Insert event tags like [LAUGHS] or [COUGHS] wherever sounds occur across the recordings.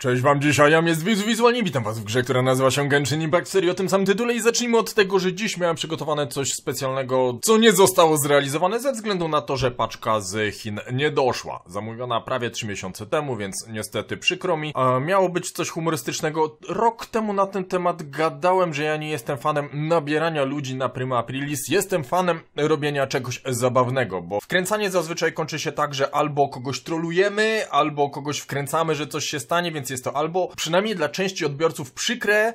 Cześć wam, dzisiaj ja jest Wizu Wizualnie, witam was w grze, która nazywa się Genshin Impact w serii o tym samym tytule i zacznijmy od tego, że dziś miałem przygotowane coś specjalnego, co nie zostało zrealizowane ze względu na to, że paczka z Chin nie doszła. Zamówiona prawie 3 miesiące temu, więc niestety przykro mi. E, miało być coś humorystycznego. Rok temu na ten temat gadałem, że ja nie jestem fanem nabierania ludzi na Prima Aprilis, jestem fanem robienia czegoś zabawnego, bo wkręcanie zazwyczaj kończy się tak, że albo kogoś trolujemy, albo kogoś wkręcamy, że coś się stanie, więc jest to albo przynajmniej dla części odbiorców przykre, e,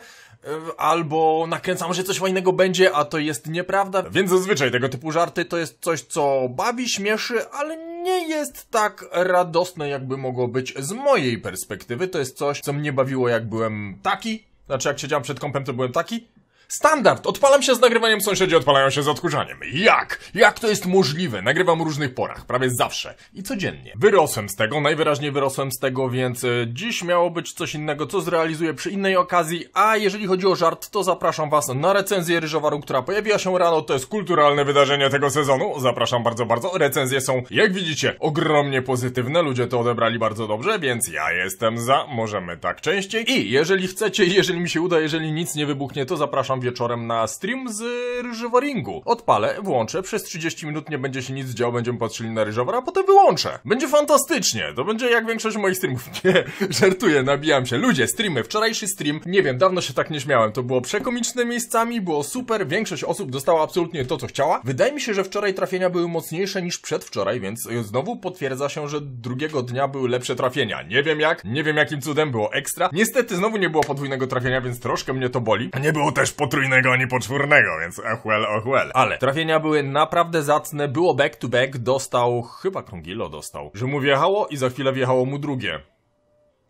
albo nakręcam, że coś fajnego będzie, a to jest nieprawda. Więc zazwyczaj tego typu żarty to jest coś, co bawi, śmieszy, ale nie jest tak radosne, jakby mogło być z mojej perspektywy. To jest coś, co mnie bawiło, jak byłem taki. Znaczy, jak siedziałem przed kąpem, to byłem taki Standard! Odpalam się z nagrywaniem, sąsiedzi odpalają się z odkurzaniem. Jak? Jak to jest możliwe? Nagrywam w różnych porach, prawie zawsze i codziennie. Wyrosłem z tego, najwyraźniej wyrosłem z tego, więc e, dziś miało być coś innego, co zrealizuję przy innej okazji, a jeżeli chodzi o żart, to zapraszam was na recenzję Ryżowaru, która pojawiła się rano, to jest kulturalne wydarzenie tego sezonu. Zapraszam bardzo, bardzo. Recenzje są, jak widzicie, ogromnie pozytywne, ludzie to odebrali bardzo dobrze, więc ja jestem za, możemy tak częściej. I jeżeli chcecie, jeżeli mi się uda, jeżeli nic nie wybuchnie, to zapraszam zapraszam wieczorem na stream z Ryżyworingu. Odpalę, włączę, przez 30 minut nie będzie się nic działo, będziemy patrzyli na Ryżowora, a potem wyłączę. Będzie fantastycznie, to będzie jak większość moich streamów. [LAUGHS] Nie, żartuję, nabijam się. Ludzie, streamy, wczorajszy stream, nie wiem, dawno się tak nie śmiałem, to było przekomiczne miejscami, było super, większość osób dostała absolutnie to, co chciała. Wydaje mi się, że wczoraj trafienia były mocniejsze niż przedwczoraj, więc znowu potwierdza się, że drugiego dnia były lepsze trafienia. Nie wiem jak, nie wiem jakim cudem, było ekstra. Niestety znowu nie było podwójnego trafienia, więc troszkę mnie to boli. Nie było też podwójnego potrójnego ani poczwórnego, więc och well, well. Ale trafienia były naprawdę zacne, było back to back, dostał, chyba Krągilo dostał, że mu wjechało i za chwilę wjechało mu drugie.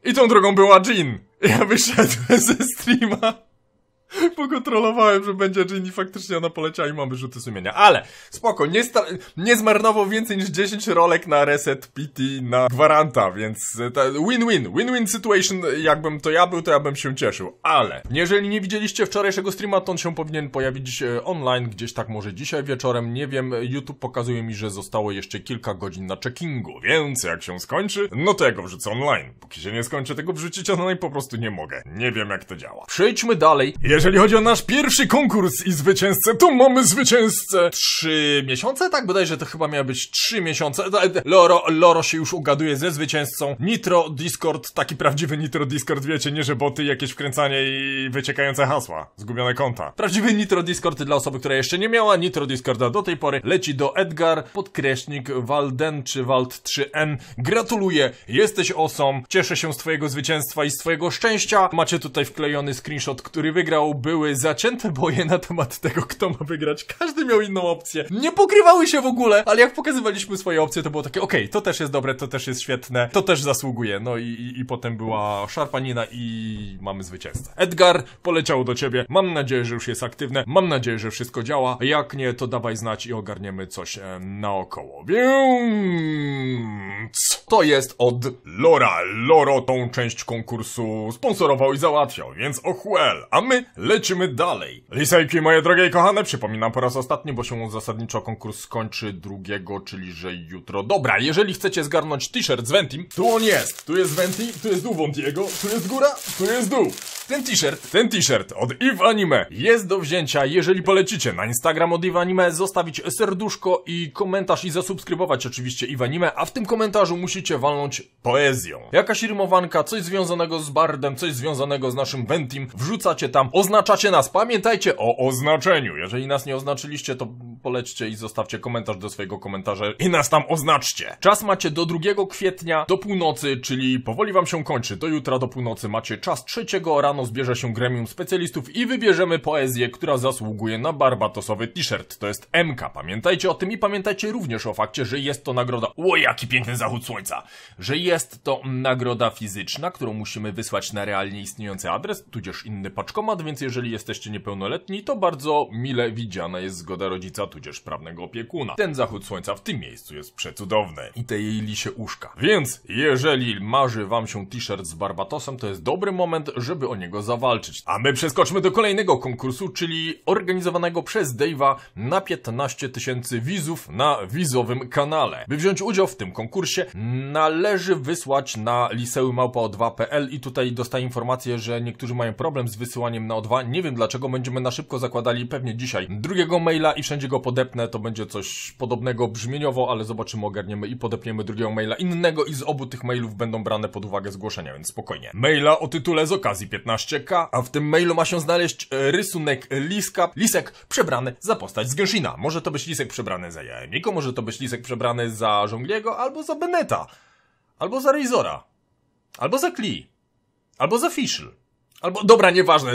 I tą drogą była Jean. Ja wyszedłem ze streama. [LAUGHS] Pokontrolowałem, że będzie Ginny faktycznie ona poleciała i mamy rzuty sumienia. Ale spoko, nie, nie zmarnował więcej niż 10 rolek na reset PT na gwaranta, więc e, win-win, win-win situation. Jakbym to ja był, to ja bym się cieszył. Ale jeżeli nie widzieliście wczorajszego streama, to on się powinien pojawić e, online, gdzieś tak może dzisiaj wieczorem. Nie wiem, YouTube pokazuje mi, że zostało jeszcze kilka godzin na checkingu, więc jak się skończy, no to ja go wrzucę online. Póki się nie skończy tego wrzucić, online po prostu nie mogę. Nie wiem jak to działa. Przejdźmy dalej. Jeżeli jeżeli chodzi o nasz pierwszy konkurs i zwycięzcę, to mamy zwycięzcę! Trzy miesiące? Tak, bodajże to chyba miało być trzy miesiące. E, e, Loro, Loro się już ugaduje ze zwycięzcą. Nitro Discord, taki prawdziwy Nitro Discord, wiecie, nie że boty, jakieś wkręcanie i wyciekające hasła, zgubione konta. Prawdziwy Nitro Discord dla osoby, która jeszcze nie miała Nitro Discorda do tej pory, leci do Edgar, podkreśnik Walden czy Wald3N. Gratuluję, jesteś osom, cieszę się z twojego zwycięstwa i z twojego szczęścia. Macie tutaj wklejony screenshot, który wygrał były zacięte boje na temat tego, kto ma wygrać. Każdy miał inną opcję. Nie pokrywały się w ogóle, ale jak pokazywaliśmy swoje opcje, to było takie, okej, okay, to też jest dobre, to też jest świetne, to też zasługuje. No i, i, i potem była szarpanina i mamy zwycięzcę. Edgar, poleciał do ciebie. Mam nadzieję, że już jest aktywne. Mam nadzieję, że wszystko działa. Jak nie, to dawaj znać i ogarniemy coś e, naokoło. Więc to jest od Lora. Loro tą część konkursu sponsorował i załatwiał, więc ochuel. A my Lecimy dalej. Lisajki, moje drogie i kochane, przypominam po raz ostatni, bo się zasadniczo konkurs skończy drugiego, czyli że jutro. Dobra, jeżeli chcecie zgarnąć t-shirt z Ventim, tu on jest. Tu jest Venti, tu jest dół Wontiego, tu jest góra, tu jest dół. Ten t-shirt, ten t-shirt od Eve Anime jest do wzięcia, jeżeli polecicie na Instagram od Eve Anime zostawić serduszko i komentarz i zasubskrybować oczywiście Eve Anime, a w tym komentarzu musicie walnąć poezją. Jakaś rymowanka, coś związanego z bardem, coś związanego z naszym Ventim, wrzucacie tam, oznaczacie nas, pamiętajcie o oznaczeniu. Jeżeli nas nie oznaczyliście, to polećcie i zostawcie komentarz do swojego komentarza i nas tam oznaczcie. Czas macie do 2 kwietnia do północy, czyli powoli wam się kończy, do jutra do północy macie czas 3 rano rano zbierze się gremium specjalistów i wybierzemy poezję, która zasługuje na barbatosowy t-shirt. To jest MK. Pamiętajcie o tym i pamiętajcie również o fakcie, że jest to nagroda... O, jaki piękny zachód słońca! Że jest to nagroda fizyczna, którą musimy wysłać na realnie istniejący adres, tudzież inny paczkomat, więc jeżeli jesteście niepełnoletni, to bardzo mile widziana jest zgoda rodzica, tudzież prawnego opiekuna. Ten zachód słońca w tym miejscu jest przecudowny. I te jej lisie uszka. Więc, jeżeli marzy wam się t-shirt z barbatosem, to jest dobry moment, żeby o nie niego zawalczyć. A my przeskoczmy do kolejnego konkursu, czyli organizowanego przez Dave'a na 15 tysięcy wizów na wizowym kanale. By wziąć udział w tym konkursie należy wysłać na liceumałpao2.pl i tutaj dostaję informację, że niektórzy mają problem z wysyłaniem na O2. Nie wiem dlaczego, będziemy na szybko zakładali pewnie dzisiaj drugiego maila i wszędzie go podepnę. To będzie coś podobnego brzmieniowo, ale zobaczymy, ogarniemy i podepniemy drugiego maila innego i z obu tych mailów będą brane pod uwagę zgłoszenia, więc spokojnie. Maila o tytule z okazji 15 k a w tym mailu ma się znaleźć e, rysunek Liska, Lisek przebrany za postać z Może to być Lisek przebrany za Jaemiko, może to być Lisek przebrany za Żongliego, albo za Beneta, albo za Razora, albo za Klee, albo za Fischl. Albo, dobra, nieważne,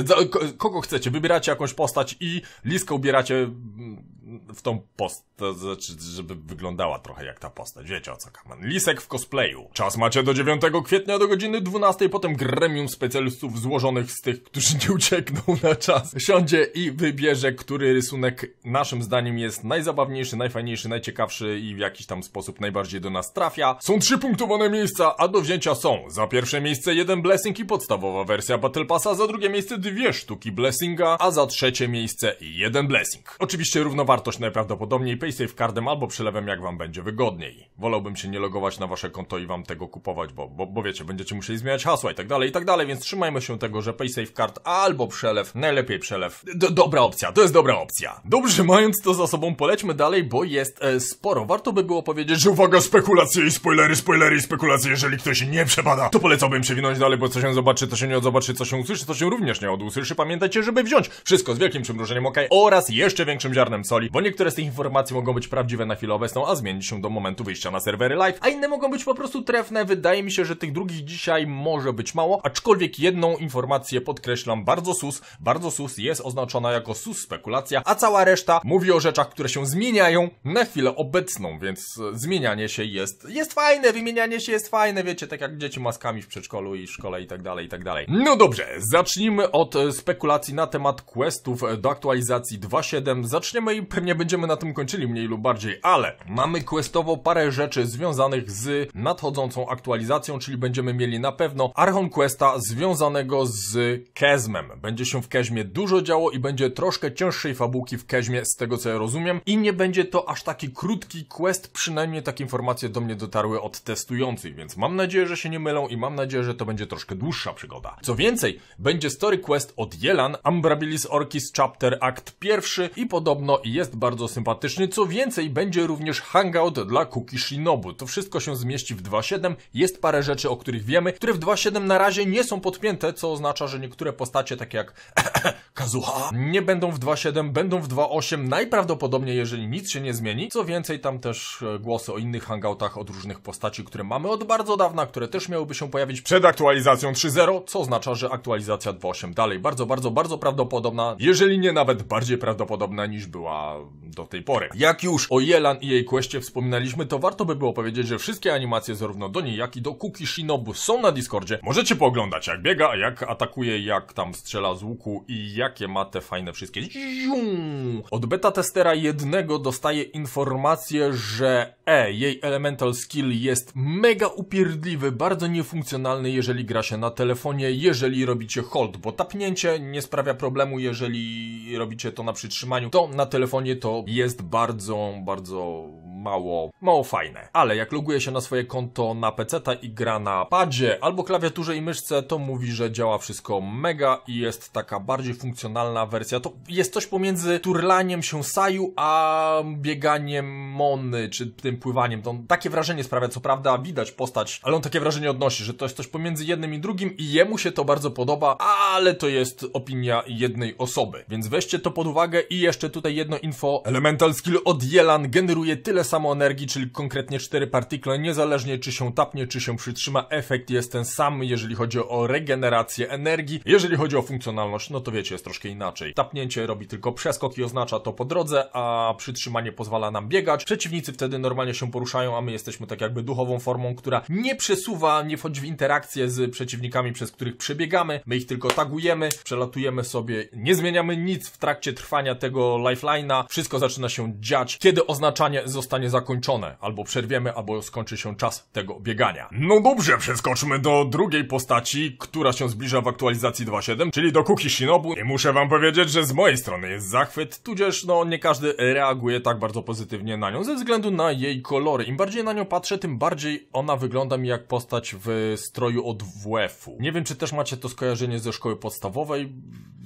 kogo chcecie, wybieracie jakąś postać i Liska ubieracie mm, w tą postać, znaczy, żeby wyglądała trochę jak ta postać. Wiecie o co, Kamen. Lisek w cosplayu. Czas macie do 9 kwietnia do godziny 12, potem gremium specjalistów złożonych z tych, którzy nie uciekną na czas. Siądzie i wybierze, który rysunek naszym zdaniem jest najzabawniejszy, najfajniejszy, najciekawszy i w jakiś tam sposób najbardziej do nas trafia. Są trzy punktowane miejsca, a do wzięcia są za pierwsze miejsce jeden blessing i podstawowa wersja Battle Passa, za drugie miejsce dwie sztuki blessinga, a za trzecie miejsce jeden blessing. Oczywiście równowartość wartość najprawdopodobniej PaySafe Cardem albo przelewem jak wam będzie wygodniej. Wolałbym się nie logować na wasze konto i wam tego kupować, bo, bo, bo wiecie, będziecie musieli zmieniać hasła i tak dalej, i tak dalej, więc trzymajmy się tego, że PaySafe Card albo przelew, najlepiej przelew. D dobra opcja, to jest dobra opcja. Dobrze, mając to za sobą, polećmy dalej, bo jest e, sporo. Warto by było powiedzieć, że uwaga, spekulacje i spoilery, spoilery i spekulacje, jeżeli ktoś nie przepada, to polecałbym przewinąć dalej, bo co się zobaczy, to się nie odzobaczy, co się usłyszy, to się również nie odusłyszy. Pamiętajcie, żeby wziąć wszystko z wielkim przymrużeniem ok? oraz jeszcze większym ziarnem soli, bo niektóre z tych informacji mogą być prawdziwe na chwilę obecną, a zmienić się do momentu wyjścia na serwery live, a inne mogą być po prostu trefne. Wydaje mi się, że tych drugich dzisiaj może być mało, aczkolwiek jedną informację podkreślam bardzo sus, bardzo sus jest oznaczona jako sus spekulacja, a cała reszta mówi o rzeczach, które się zmieniają na chwilę obecną, więc zmienianie się jest, jest fajne, wymienianie się jest fajne, wiecie, tak jak dzieci maskami w przedszkolu i szkole i tak dalej, i tak dalej. No dobrze, zacznijmy od spekulacji na temat questów do aktualizacji 2.7, zaczniemy im nie będziemy na tym kończyli mniej lub bardziej, ale mamy questowo parę rzeczy związanych z nadchodzącą aktualizacją, czyli będziemy mieli na pewno Archon Questa związanego z Kezmem. Będzie się w Kezmie dużo działo i będzie troszkę cięższej fabułki w Kezmie, z tego co ja rozumiem. I nie będzie to aż taki krótki quest, przynajmniej takie informacje do mnie dotarły od testujących, więc mam nadzieję, że się nie mylą i mam nadzieję, że to będzie troszkę dłuższa przygoda. Co więcej, będzie story quest od Jelan, Ambrabilis Orchis Chapter Act pierwszy i podobno jest jest bardzo sympatyczny, co więcej będzie również hangout dla Kuki Shinobu. To wszystko się zmieści w 2.7, jest parę rzeczy, o których wiemy, które w 2.7 na razie nie są podpięte, co oznacza, że niektóre postacie, takie jak [COUGHS] Kazuha, nie będą w 2.7, będą w 2.8, najprawdopodobniej jeżeli nic się nie zmieni. Co więcej, tam też e, głosy o innych hangoutach od różnych postaci, które mamy od bardzo dawna, które też miałyby się pojawić przed aktualizacją 3.0, co oznacza, że aktualizacja 2.8 dalej bardzo, bardzo, bardzo prawdopodobna, jeżeli nie nawet bardziej prawdopodobna niż była do tej pory. Jak już o Jelan i jej kwestii wspominaliśmy, to warto by było powiedzieć, że wszystkie animacje zarówno do niej, jak i do Kuki Shinobu są na Discordzie. Możecie pooglądać jak biega, jak atakuje, jak tam strzela z łuku i jakie ma te fajne wszystkie Od beta testera jednego dostaje informację, że E, jej elemental skill jest mega upierdliwy, bardzo niefunkcjonalny, jeżeli gra się na telefonie, jeżeli robicie hold, bo tapnięcie nie sprawia problemu, jeżeli robicie to na przytrzymaniu, to na telefonie Salonie to jest bardzo, bardzo mało, mało fajne. Ale jak loguje się na swoje konto na PC i gra na padzie albo klawiaturze i myszce, to mówi, że działa wszystko mega i jest taka bardziej funkcjonalna wersja. To jest coś pomiędzy turlaniem się saju, a bieganiem mony, czy tym pływaniem. To takie wrażenie sprawia, co prawda widać postać, ale on takie wrażenie odnosi, że to jest coś pomiędzy jednym i drugim i jemu się to bardzo podoba, ale to jest opinia jednej osoby. Więc weźcie to pod uwagę i jeszcze tutaj jedno info. Elemental Skill od Jelan generuje tyle samo energii, czyli konkretnie 4 partikle, niezależnie czy się tapnie, czy się przytrzyma, efekt jest ten sam, jeżeli chodzi o regenerację energii. Jeżeli chodzi o funkcjonalność, no to wiecie, jest troszkę inaczej. Tapnięcie robi tylko przeskok i oznacza to po drodze, a przytrzymanie pozwala nam biegać. Przeciwnicy wtedy normalnie się poruszają, a my jesteśmy tak jakby duchową formą, która nie przesuwa, nie wchodzi w interakcję z przeciwnikami, przez których przebiegamy. My ich tylko tagujemy, przelatujemy sobie, nie zmieniamy nic w trakcie trwania tego lifeline'a. Wszystko zaczyna się dziać, kiedy oznaczanie zostanie zostanie zakończone. Albo przerwiemy, albo skończy się czas tego biegania. No dobrze, przeskoczmy do drugiej postaci, która się zbliża w aktualizacji 2.7, czyli do Kuki Shinobu. I muszę wam powiedzieć, że z mojej strony jest zachwyt, tudzież no nie każdy reaguje tak bardzo pozytywnie na nią, ze względu na jej kolory. Im bardziej na nią patrzę, tym bardziej ona wygląda mi jak postać w stroju od WF-u. Nie wiem, czy też macie to skojarzenie ze szkoły podstawowej,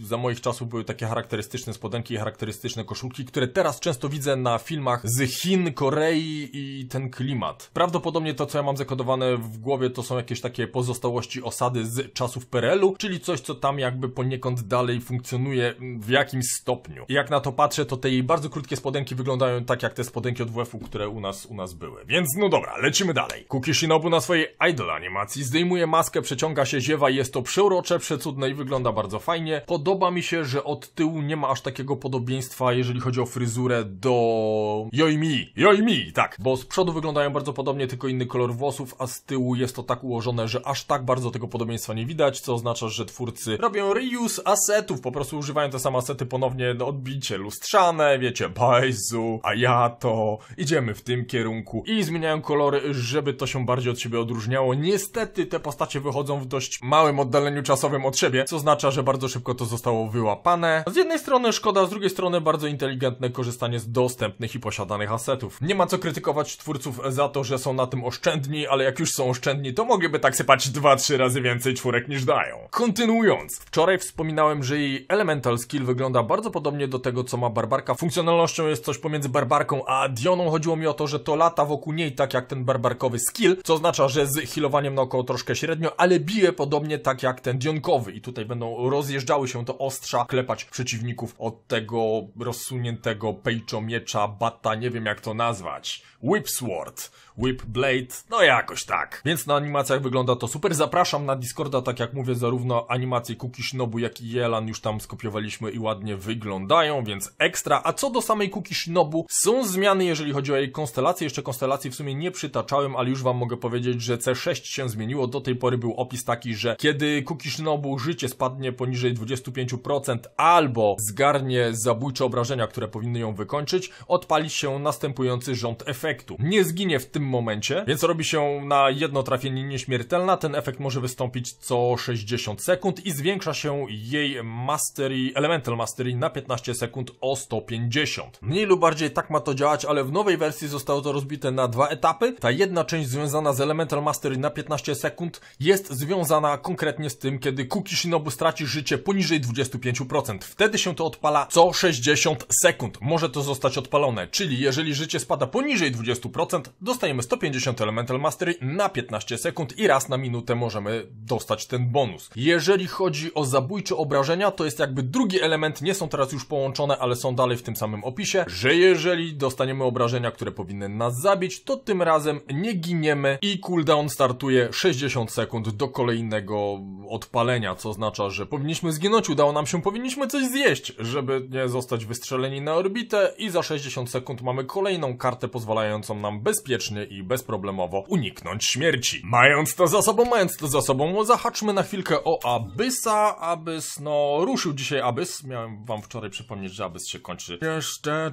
za moich czasów były takie charakterystyczne spodenki i charakterystyczne koszulki, które teraz często widzę na filmach z Chin, Korei i ten klimat. Prawdopodobnie to, co ja mam zakodowane w głowie, to są jakieś takie pozostałości osady z czasów PRL-u, czyli coś, co tam jakby poniekąd dalej funkcjonuje w jakimś stopniu. I jak na to patrzę, to te jej bardzo krótkie spodenki wyglądają tak jak te spodenki od WF-u, które u nas, u nas były. Więc no dobra, lecimy dalej. Kukishinobu na swojej idol animacji zdejmuje maskę, przeciąga się ziewa i jest to przeurocze, przecudne i wygląda bardzo fajnie. Pod Podoba mi się, że od tyłu nie ma aż takiego podobieństwa, jeżeli chodzi o fryzurę do Yoimi, Yoimi, tak, bo z przodu wyglądają bardzo podobnie, tylko inny kolor włosów, a z tyłu jest to tak ułożone, że aż tak bardzo tego podobieństwa nie widać, co oznacza, że twórcy robią reuse asetów, po prostu używają te same asety ponownie, do odbicie lustrzane, wiecie, bajzu, a ja to, idziemy w tym kierunku i zmieniają kolory, żeby to się bardziej od siebie odróżniało. Niestety te postacie wychodzą w dość małym oddaleniu czasowym od siebie, co oznacza, że bardzo szybko to zostało wyłapane. Z jednej strony szkoda, z drugiej strony bardzo inteligentne korzystanie z dostępnych i posiadanych asetów. Nie ma co krytykować twórców za to, że są na tym oszczędni, ale jak już są oszczędni, to mogliby tak sypać 2-3 razy więcej czwórek niż dają. Kontynuując, wczoraj wspominałem, że jej Elemental Skill wygląda bardzo podobnie do tego, co ma Barbarka. Funkcjonalnością jest coś pomiędzy Barbarką a Dioną. Chodziło mi o to, że to lata wokół niej tak jak ten Barbarkowy skill, co oznacza, że z healowaniem około troszkę średnio, ale bije podobnie tak jak ten Dionkowy i tutaj będą rozjeżdżały się do ostrza, klepać przeciwników od tego rozsuniętego pejczomiecza, batta bata, nie wiem jak to nazwać, whipsword Whip Blade, no jakoś tak. Więc na animacjach wygląda to super. Zapraszam na Discorda, tak jak mówię, zarówno animacje Kukishinobu, jak i Jelan już tam skopiowaliśmy i ładnie wyglądają, więc ekstra. A co do samej Kukishinobu, są zmiany, jeżeli chodzi o jej konstelację. Jeszcze konstelacji w sumie nie przytaczałem, ale już wam mogę powiedzieć, że C6 się zmieniło. Do tej pory był opis taki, że kiedy Kukishinobu życie spadnie poniżej 25% albo zgarnie zabójcze obrażenia, które powinny ją wykończyć, odpali się następujący rząd efektu. Nie zginie w tym tym momencie, więc robi się na jedno trafienie nieśmiertelna. Ten efekt może wystąpić co 60 sekund i zwiększa się jej mastery, elemental mastery na 15 sekund o 150. Mniej lub bardziej tak ma to działać, ale w nowej wersji zostało to rozbite na dwa etapy. Ta jedna część związana z elemental mastery na 15 sekund jest związana konkretnie z tym, kiedy Kuki Shinobu straci życie poniżej 25%. Wtedy się to odpala co 60 sekund. Może to zostać odpalone, czyli jeżeli życie spada poniżej 20%, dostajemy dostajemy 150 Elemental Mastery na 15 sekund i raz na minutę możemy dostać ten bonus. Jeżeli chodzi o zabójcze obrażenia, to jest jakby drugi element, nie są teraz już połączone, ale są dalej w tym samym opisie, że jeżeli dostaniemy obrażenia, które powinny nas zabić, to tym razem nie giniemy i cooldown startuje 60 sekund do kolejnego odpalenia, co oznacza, że powinniśmy zginąć, udało nam się, powinniśmy coś zjeść, żeby nie zostać wystrzeleni na orbitę i za 60 sekund mamy kolejną kartę pozwalającą nam bezpiecznie i bezproblemowo uniknąć śmierci. Mając to za sobą, mając to za sobą, zahaczmy na chwilkę o Abyssa. Abys, no, ruszył dzisiaj Abys. Miałem wam wczoraj przypomnieć, że Abys się kończy. jeszcze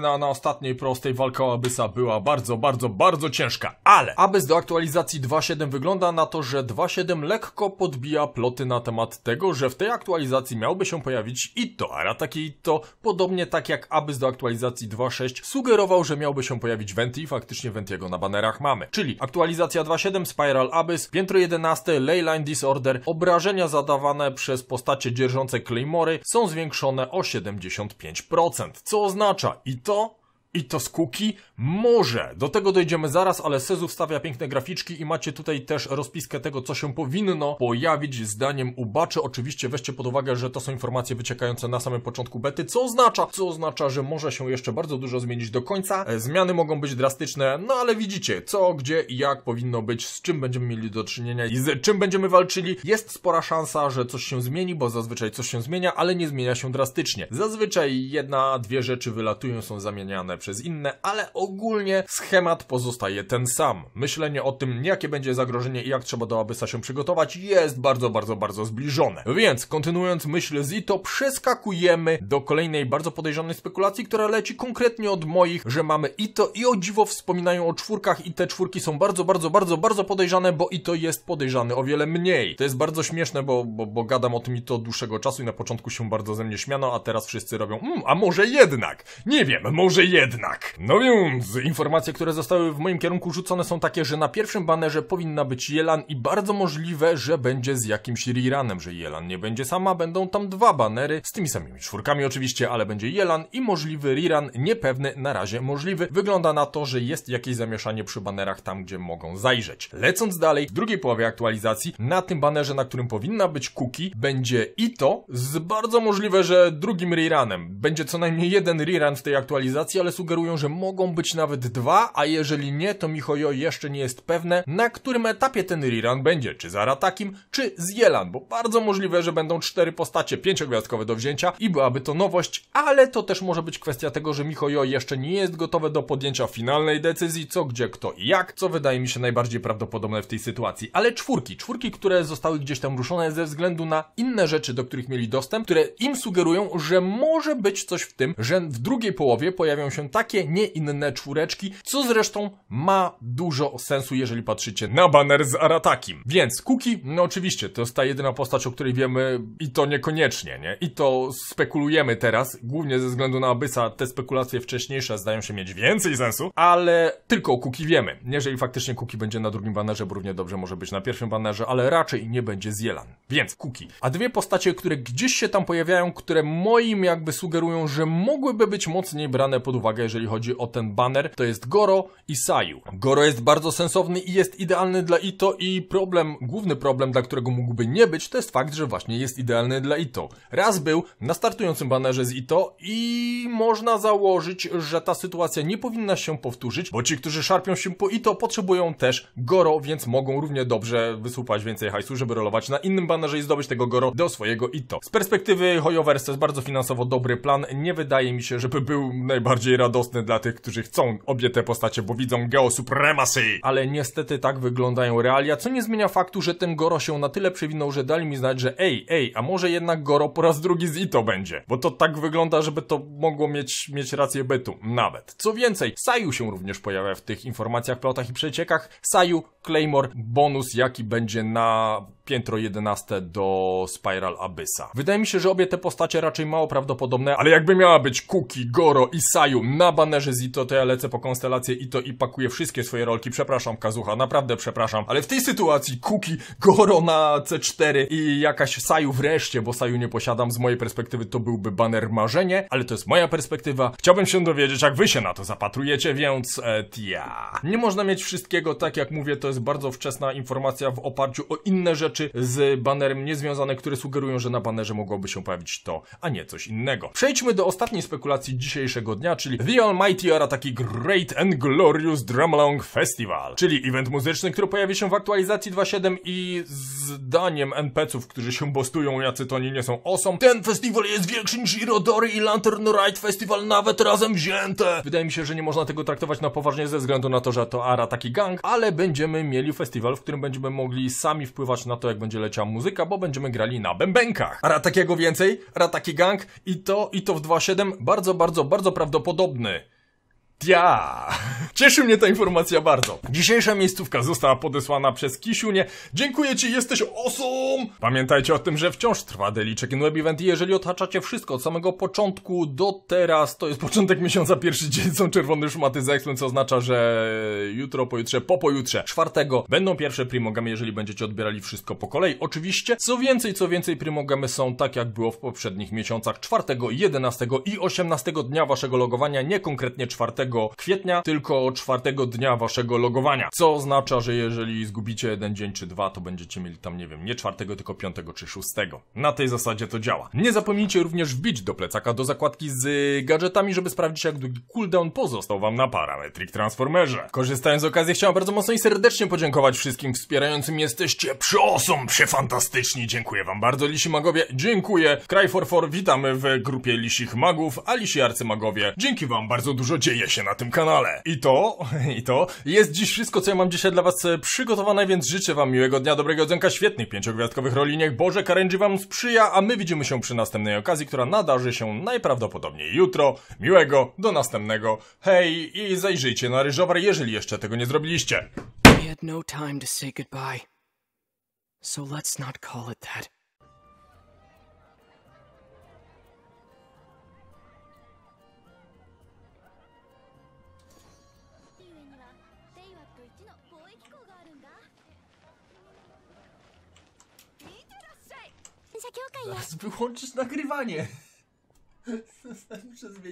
no, na ostatniej prostej walka o Abyssa była bardzo, bardzo, bardzo ciężka. Ale Abys do aktualizacji 2.7 wygląda na to, że 2.7 lekko podbija ploty na temat tego, że w tej aktualizacji miałby się pojawić Ito, Arataki Ito, podobnie tak jak Abys do aktualizacji 2.6 sugerował, że miałby się pojawić Venti, faktycznie Ventiego na banerach mamy. Czyli aktualizacja 2.7, Spiral Abyss, piętro 11, Leyline Disorder, obrażenia zadawane przez postacie dzierżące Claymory są zwiększone o 75%, co oznacza i to, i to z kuki? Może. Do tego dojdziemy zaraz, ale Sezu wstawia piękne graficzki i macie tutaj też rozpiskę tego, co się powinno pojawić zdaniem ubaczy. Oczywiście weźcie pod uwagę, że to są informacje wyciekające na samym początku bety, co oznacza, co oznacza, że może się jeszcze bardzo dużo zmienić do końca. E, zmiany mogą być drastyczne, no ale widzicie, co, gdzie i jak powinno być, z czym będziemy mieli do czynienia i z czym będziemy walczyli. Jest spora szansa, że coś się zmieni, bo zazwyczaj coś się zmienia, ale nie zmienia się drastycznie. Zazwyczaj jedna, dwie rzeczy wylatują, są zamieniane przez inne, ale ogólnie schemat pozostaje ten sam. Myślenie o tym, jakie będzie zagrożenie i jak trzeba do Abyssa się przygotować jest bardzo, bardzo, bardzo zbliżone. Więc kontynuując myśl z Ito, przeskakujemy do kolejnej bardzo podejrzanej spekulacji, która leci konkretnie od moich, że mamy Ito i o dziwo wspominają o czwórkach i te czwórki są bardzo, bardzo, bardzo, bardzo podejrzane, bo Ito jest podejrzany o wiele mniej. To jest bardzo śmieszne, bo, bo, bo gadam o tym Ito dłuższego czasu i na początku się bardzo ze mnie śmiano, a teraz wszyscy robią, mmm, a może jednak? Nie wiem, może jednak jednak. No więc, informacje, które zostały w moim kierunku rzucone są takie, że na pierwszym banerze powinna być Jelan i bardzo możliwe, że będzie z jakimś Riranem, że Jelan nie będzie sama, będą tam dwa banery, z tymi samymi czwórkami oczywiście, ale będzie Jelan i możliwy rerun, niepewny, na razie możliwy. Wygląda na to, że jest jakieś zamieszanie przy banerach tam, gdzie mogą zajrzeć. Lecąc dalej, w drugiej połowie aktualizacji, na tym banerze, na którym powinna być Kuki, będzie i to z bardzo możliwe, że drugim rerunem. Będzie co najmniej jeden rerun w tej aktualizacji, ale sugerują, że mogą być nawet dwa, a jeżeli nie, to Mihoyo jeszcze nie jest pewne, na którym etapie ten rerun będzie, czy za Ratakim, czy z Jelan, bo bardzo możliwe, że będą cztery postacie pięciogwiazdkowe do wzięcia i byłaby to nowość, ale to też może być kwestia tego, że Mihoyo jeszcze nie jest gotowe do podjęcia finalnej decyzji, co, gdzie, kto i jak, co wydaje mi się najbardziej prawdopodobne w tej sytuacji. Ale czwórki, czwórki, które zostały gdzieś tam ruszone ze względu na inne rzeczy, do których mieli dostęp, które im sugerują, że może być coś w tym, że w drugiej połowie pojawią się takie, nie inne czwóreczki, co zresztą ma dużo sensu, jeżeli patrzycie na baner z Aratakim. Więc Kuki, no oczywiście, to jest ta jedyna postać, o której wiemy i to niekoniecznie, nie? I to spekulujemy teraz, głównie ze względu na Abyssa. te spekulacje wcześniejsze zdają się mieć więcej sensu, ale tylko o Kuki wiemy. Jeżeli faktycznie Kuki będzie na drugim banerze, bo równie dobrze może być na pierwszym banerze, ale raczej nie będzie z Jelan. Więc Kuki. A dwie postacie, które gdzieś się tam pojawiają, które moim jakby sugerują, że mogłyby być mocniej brane pod uwagę uwagę, jeżeli chodzi o ten banner, to jest Goro i Saju. Goro jest bardzo sensowny i jest idealny dla Ito i problem, główny problem, dla którego mógłby nie być, to jest fakt, że właśnie jest idealny dla Ito. Raz był na startującym banerze z Ito i można założyć, że ta sytuacja nie powinna się powtórzyć, bo ci, którzy szarpią się po Ito, potrzebują też Goro, więc mogą równie dobrze wysłupać więcej hajsu, żeby rolować na innym banerze i zdobyć tego Goro do swojego Ito. Z perspektywy Hoyoverse to jest bardzo finansowo dobry plan, nie wydaje mi się, żeby był najbardziej radosne dla tych, którzy chcą obie te postacie, bo widzą Geo Supremacy. Ale niestety tak wyglądają realia, co nie zmienia faktu, że ten Goro się na tyle przewinął, że dali mi znać, że ej, ej, a może jednak Goro po raz drugi z Ito będzie. Bo to tak wygląda, żeby to mogło mieć, mieć rację bytu. Nawet. Co więcej, Saju się również pojawia w tych informacjach, plotach i przeciekach. Saju, Claymore, bonus jaki będzie na piętro 11 do Spiral Abyssa. Wydaje mi się, że obie te postacie raczej mało prawdopodobne, ale jakby miała być Kuki, Goro i Saju na banerze z Ito, to ja lecę po konstelację Ito i pakuję wszystkie swoje rolki. Przepraszam, Kazucha, naprawdę przepraszam. Ale w tej sytuacji Kuki, Goro na C4 i jakaś Saju wreszcie, bo Saju nie posiadam, z mojej perspektywy to byłby baner marzenie, ale to jest moja perspektywa. Chciałbym się dowiedzieć, jak wy się na to zapatrujecie, więc e, tja Nie można mieć wszystkiego, tak jak mówię, to jest bardzo wczesna informacja w oparciu o inne rzeczy z banerem niezwiązane, które sugerują, że na banerze mogłoby się pojawić to, a nie coś innego. Przejdźmy do ostatniej spekulacji dzisiejszego dnia, czyli The Almighty Ara taki Great and Glorious Drumlong Festival, czyli event muzyczny, który pojawi się w aktualizacji 2.7 i zdaniem NPC-ów, którzy się bostują, jacy to nie są osom, ten festiwal jest większy niż Irodory i Lantern Ride Festival nawet razem wzięte. Wydaje mi się, że nie można tego traktować na poważnie ze względu na to, że to Ara taki gang, ale będziemy mieli festiwal, w którym będziemy mogli sami wpływać na to, jak będzie leciała muzyka, bo będziemy grali na bębenkach. Ara takiego więcej, Ara taki gang i to, i to w 2.7 bardzo, bardzo, bardzo prawdopodobnie холодно Ja! Cieszy mnie ta informacja bardzo. Dzisiejsza miejscówka została podesłana przez Kisiunie. Dziękuję Ci, jesteś awesome! Pamiętajcie o tym, że wciąż trwa Daily Check-in Web Event i jeżeli otaczacie wszystko od samego początku do teraz, to jest początek miesiąca, pierwszy dzień są czerwone szmaty z x co oznacza, że jutro, pojutrze, po pojutrze, czwartego będą pierwsze primogamy, jeżeli będziecie odbierali wszystko po kolei. Oczywiście, co więcej, co więcej, primogamy są tak jak było w poprzednich miesiącach, czwartego, jedenastego i osiemnastego dnia waszego logowania, nie konkretnie czwartego, kwietnia, tylko czwartego dnia waszego logowania. Co oznacza, że jeżeli zgubicie jeden dzień czy dwa, to będziecie mieli tam, nie wiem, nie czwartego, tylko piątego czy szóstego. Na tej zasadzie to działa. Nie zapomnijcie również wbić do plecaka do zakładki z y, gadżetami, żeby sprawdzić jak długi cooldown pozostał wam na Parametric Transformerze. Korzystając z okazji chciałem bardzo mocno i serdecznie podziękować wszystkim wspierającym. Jesteście przeosom, przefantastyczni. Dziękuję wam bardzo, lisi magowie. Dziękuję. Cry for for, witamy w grupie lisich magów, a lisi arcymagowie. Dzięki wam bardzo dużo dzieje się się na tym kanale. I to, [LAUGHS] i to jest dziś wszystko, co ja mam dzisiaj dla was e, przygotowane, więc życzę wam miłego dnia, dobrego odzęka, świetnych pięciogwiazdkowych roli, niech Boże Karenji wam sprzyja, a my widzimy się przy następnej okazji, która nadarzy się najprawdopodobniej jutro. Miłego, do następnego, hej i zajrzyjcie na Ryżowar, jeżeli jeszcze tego nie zrobiliście. No goodbye. So let's not call it that. 協会よ。Zaraz wyłączysz nagrywanie. Muszę [LAUGHS] zmienić.